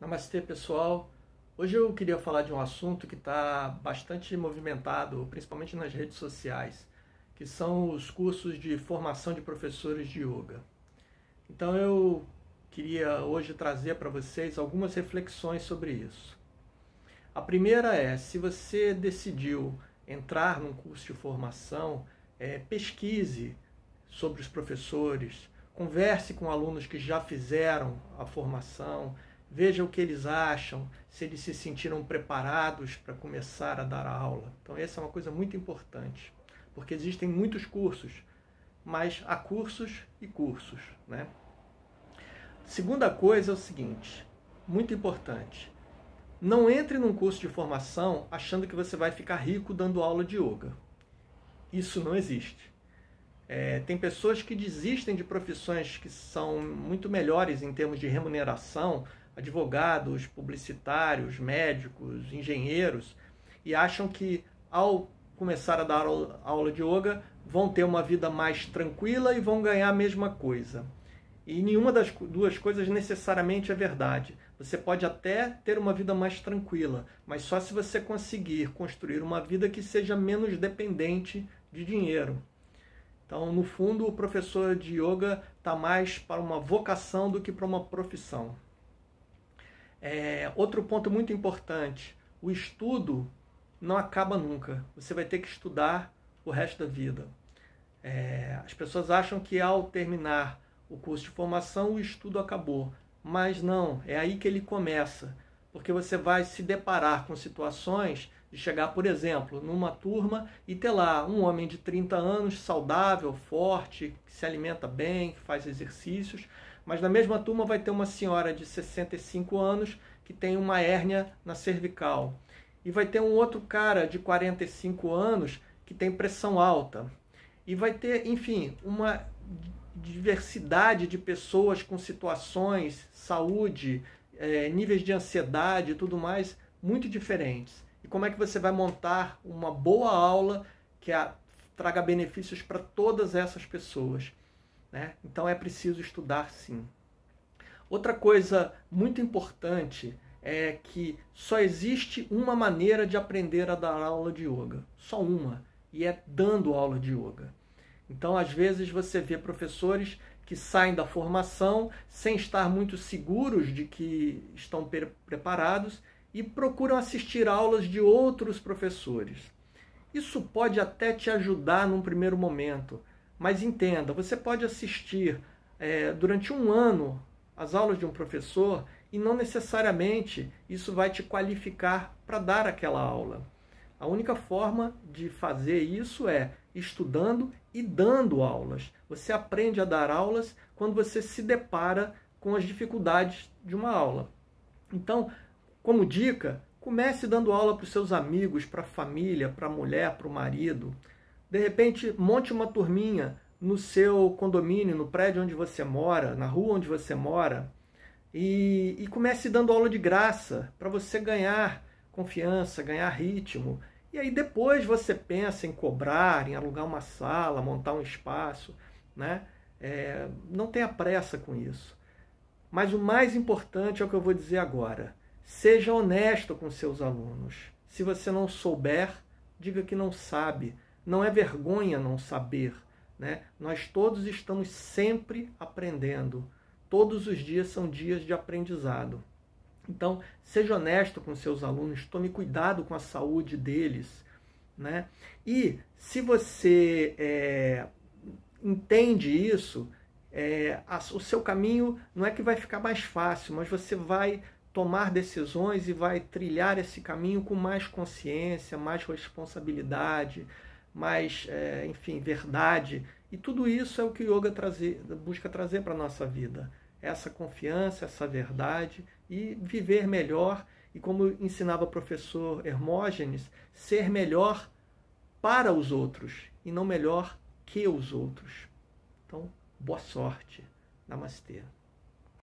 Namastê pessoal, hoje eu queria falar de um assunto que está bastante movimentado, principalmente nas redes sociais, que são os cursos de formação de professores de yoga. Então eu queria hoje trazer para vocês algumas reflexões sobre isso. A primeira é, se você decidiu entrar num curso de formação, é, pesquise sobre os professores, converse com alunos que já fizeram a formação, veja o que eles acham, se eles se sentiram preparados para começar a dar a aula. Então, essa é uma coisa muito importante, porque existem muitos cursos, mas há cursos e cursos. Né? Segunda coisa é o seguinte, muito importante. Não entre num curso de formação achando que você vai ficar rico dando aula de yoga. Isso não existe. É, tem pessoas que desistem de profissões que são muito melhores em termos de remuneração advogados, publicitários, médicos, engenheiros, e acham que ao começar a dar aula de yoga vão ter uma vida mais tranquila e vão ganhar a mesma coisa. E nenhuma das duas coisas necessariamente é verdade. Você pode até ter uma vida mais tranquila, mas só se você conseguir construir uma vida que seja menos dependente de dinheiro. Então, no fundo, o professor de yoga está mais para uma vocação do que para uma profissão. É, outro ponto muito importante: o estudo não acaba nunca. Você vai ter que estudar o resto da vida. É, as pessoas acham que ao terminar o curso de formação o estudo acabou, mas não, é aí que ele começa, porque você vai se deparar com situações de chegar, por exemplo, numa turma e ter lá um homem de 30 anos, saudável, forte, que se alimenta bem, que faz exercícios, mas na mesma turma vai ter uma senhora de 65 anos que tem uma hérnia na cervical. E vai ter um outro cara de 45 anos que tem pressão alta. E vai ter, enfim, uma diversidade de pessoas com situações, saúde, é, níveis de ansiedade e tudo mais muito diferentes e como é que você vai montar uma boa aula que a, traga benefícios para todas essas pessoas. Né? Então é preciso estudar sim. Outra coisa muito importante é que só existe uma maneira de aprender a dar aula de yoga, só uma, e é dando aula de yoga. Então, às vezes, você vê professores que saem da formação sem estar muito seguros de que estão preparados e procuram assistir aulas de outros professores. Isso pode até te ajudar num primeiro momento, mas entenda: você pode assistir é, durante um ano as aulas de um professor e não necessariamente isso vai te qualificar para dar aquela aula. A única forma de fazer isso é estudando e dando aulas. Você aprende a dar aulas quando você se depara com as dificuldades de uma aula. Então, como dica, comece dando aula para os seus amigos, para a família, para a mulher, para o marido. De repente, monte uma turminha no seu condomínio, no prédio onde você mora, na rua onde você mora, e, e comece dando aula de graça para você ganhar confiança, ganhar ritmo. E aí depois você pensa em cobrar, em alugar uma sala, montar um espaço, né? É, não tenha pressa com isso. Mas o mais importante é o que eu vou dizer agora. Seja honesto com seus alunos. Se você não souber, diga que não sabe. Não é vergonha não saber. Né? Nós todos estamos sempre aprendendo. Todos os dias são dias de aprendizado. Então, seja honesto com seus alunos, tome cuidado com a saúde deles. Né? E se você é, entende isso, é, o seu caminho não é que vai ficar mais fácil, mas você vai tomar decisões e vai trilhar esse caminho com mais consciência, mais responsabilidade, mais, é, enfim, verdade. E tudo isso é o que o yoga trazer, busca trazer para a nossa vida. Essa confiança, essa verdade e viver melhor. E como ensinava o professor Hermógenes, ser melhor para os outros e não melhor que os outros. Então, boa sorte. Namastê.